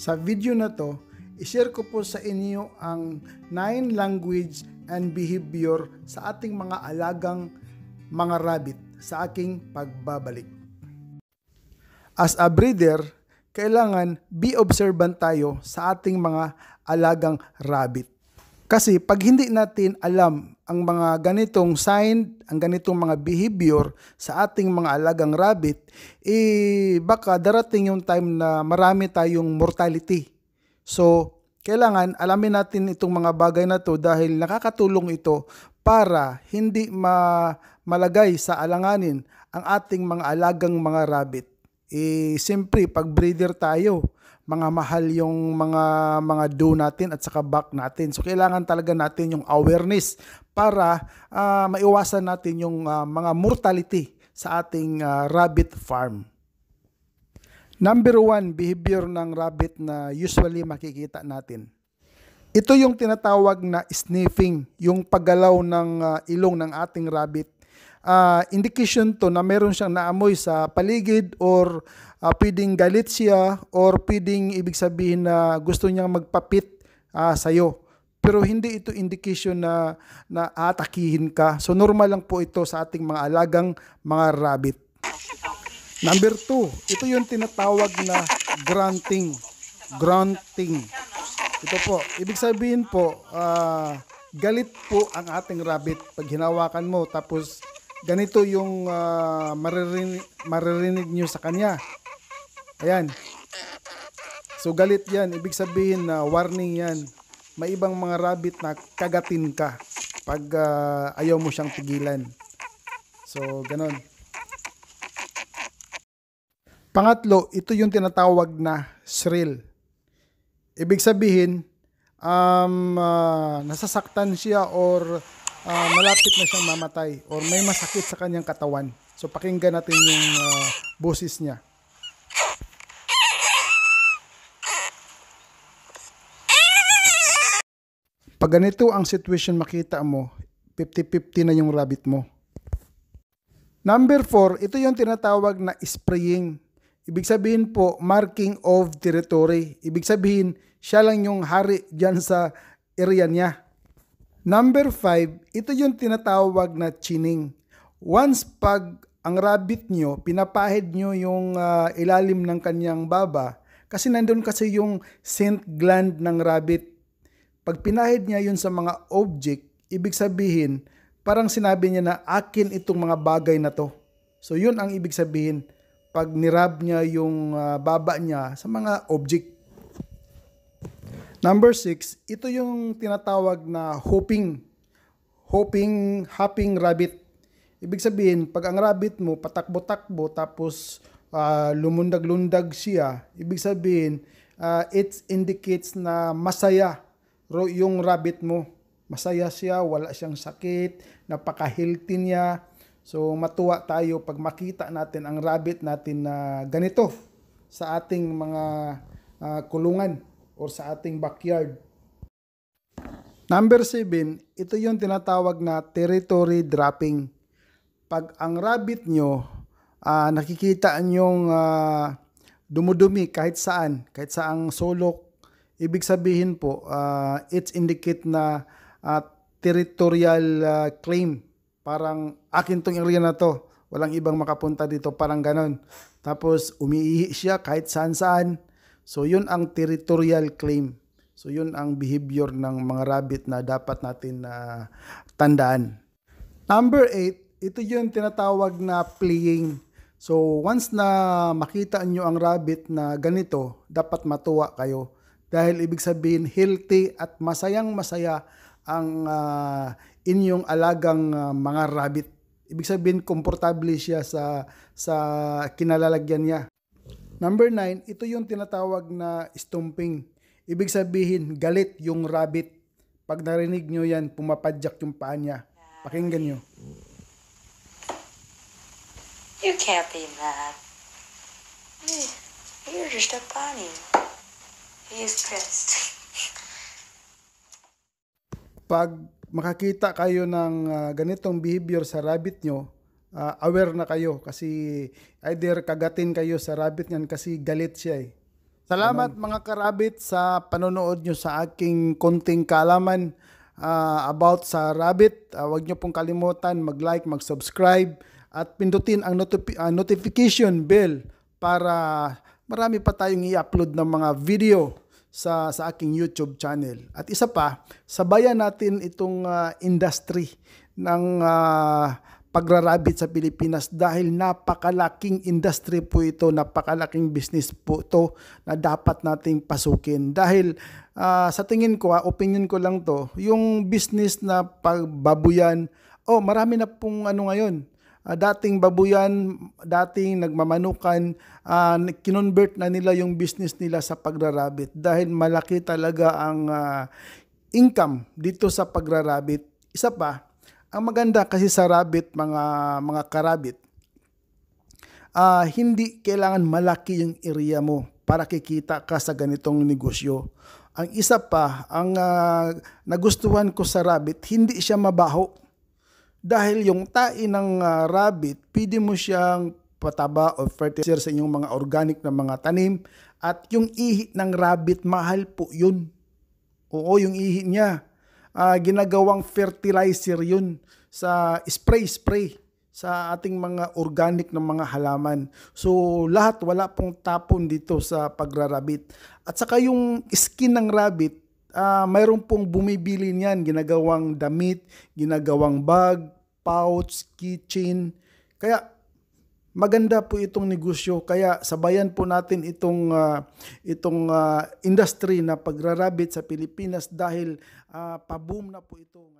Sa video na to, ishare ko po sa inyo ang 9 language and behavior sa ating mga alagang mga rabbit sa aking pagbabalik. As a breeder, kailangan be observant tayo sa ating mga alagang rabbit. Kasi pag hindi natin alam ang mga ganitong sign, ang ganitong mga behavior sa ating mga alagang rabbit, eh baka darating yung time na marami tayong mortality. So, kailangan alamin natin itong mga bagay na to dahil nakakatulong ito para hindi ma malagay sa alanganin ang ating mga alagang mga rabbit. Eh, siyempre, pag breeder tayo, mga mahal yung mga mga do natin at saka back natin. So kailangan talaga natin yung awareness para uh, maiwasan natin yung uh, mga mortality sa ating uh, rabbit farm. Number one, behavior ng rabbit na usually makikita natin. Ito yung tinatawag na sniffing, yung paggalaw ng uh, ilong ng ating rabbit. Uh, indication to na meron siyang naamoy sa paligid or uh, pwedeng galit siya or pwedeng ibig sabihin na gusto niyang magpapit uh, sa'yo pero hindi ito indication na na atakihin ka. So normal lang po ito sa ating mga alagang mga rabbit. Number two, ito yung tinatawag na grunting. Grunting. Ito po, ibig sabihin po, uh, galit po ang ating rabbit pag hinawakan mo. Tapos ganito yung uh, maririnig, maririnig nyo sa kanya. Ayan. So galit yan, ibig sabihin na uh, warning yan may ibang mga rabbit na kagatin ka pag uh, ayaw mo siyang tigilan. So, ganun. Pangatlo, ito yung tinatawag na shrill. Ibig sabihin, um, uh, nasasaktan siya or uh, malapit na siyang mamatay or may masakit sa kanyang katawan. So pakinggan natin yung uh, boses niya. Pag ganito ang situation makita mo, 50-50 na yung rabbit mo. Number 4, ito yung tinatawag na spraying. Ibig sabihin po, marking of territory. Ibig sabihin, siya lang yung hari dyan sa area niya. Number 5, ito yung tinatawag na chining. Once pag ang rabbit nyo, pinapahid nyo yung uh, ilalim ng kanyang baba, kasi nandun kasi yung scent gland ng rabbit. Pag pinahid niya yun sa mga object, ibig sabihin, parang sinabi niya na akin itong mga bagay na to. So yun ang ibig sabihin pag nirab niya yung uh, baba niya sa mga object. Number six, ito yung tinatawag na hopping. Hopping, hopping rabbit. Ibig sabihin, pag ang rabbit mo patakbo-takbo tapos uh, lumundag-lundag siya, ibig sabihin, uh, it indicates na masaya yung rabbit mo. Masaya siya, wala siyang sakit, napaka-healthy niya. So matuwa tayo pag makita natin ang rabbit natin na ganito sa ating mga uh, kulungan or sa ating backyard. Number 7, ito yung tinatawag na territory dropping. Pag ang rabbit nyo, uh, nakikita nyong uh, dumudumi kahit saan, kahit sa ang sulok, Ibig sabihin po, uh, ah, it's indicate na uh, territorial uh, claim. Parang akin tong area na to. Walang ibang makapunta dito, parang ganon. Tapos umiihi siya kahit saan-saan. So yun ang territorial claim. So yun ang behavior ng mga rabbit na dapat natin na uh, tandaan. Number 8, ito yung tinatawag na playing. So once na makita nyo ang rabbit na ganito, dapat matuwa kayo. Dahil ibig sabihin healthy at masayang masaya ang uh, inyong alagang uh, mga rabbit. Ibig sabihin komportable siya sa sa kinalalagyan niya. Number 9, ito yung tinatawag na stomping. Ibig sabihin galit yung rabbit. Pag narinig nyo yan, pumapadyak yung paa niya. Pakinggan nyo. You can't be mad. You're just a bunny. Jesus Christ. Pag makakita kayo ng uh, ganitong behavior sa rabbit nyo, uh, aware na kayo kasi either kagatin kayo sa rabbit niyan kasi galit siya eh. Salamat Ganun. mga karabit sa panonood nyo sa aking konting kalaman uh, ah, about sa rabbit. Uh, huwag nyo pong kalimutan mag-like, mag-subscribe at pindutin ang notifi- uh, notification bell para marami pa tayong i-upload ng mga video sa sa aking YouTube channel. At isa pa, sabayan natin itong uh, industry ng uh, pagrarabit sa Pilipinas dahil napakalaking industry po ito, napakalaking business po ito na dapat nating pasukin. Dahil uh, sa tingin ko, uh, opinion ko lang to, yung business na pagbabuyan, oh marami na pong ano ngayon, uh, dating babuyan, dating nagmamanukan, uh, kinonvert na nila yung business nila sa pagrarabit dahil malaki talaga ang uh, income dito sa pagrarabit. Isa pa, ang maganda kasi sa rabbit, mga mga karabit, uh, hindi kailangan malaki yung area mo para kikita ka sa ganitong negosyo. Ang isa pa, ang uh, nagustuhan ko sa rabbit, hindi siya mabaho dahil yung tai ng uh, rabbit, pwede mo siyang pataba o fertilizer sa inyong mga organic na mga tanim. At yung ihi ng rabbit, mahal po yun. Oo, yung ihi niya. Uh, ginagawang fertilizer yun sa spray-spray sa ating mga organic na mga halaman. So lahat wala pong tapon dito sa pagrarabit. At saka yung skin ng rabbit, uh, mayroon pong bumibili niyan, ginagawang damit, ginagawang bag, pouch, kitchen. Kaya maganda po itong negosyo. Kaya sabayan po natin itong uh, itong uh, industry na pagrarabit sa Pilipinas dahil uh, pa-boom na po ito.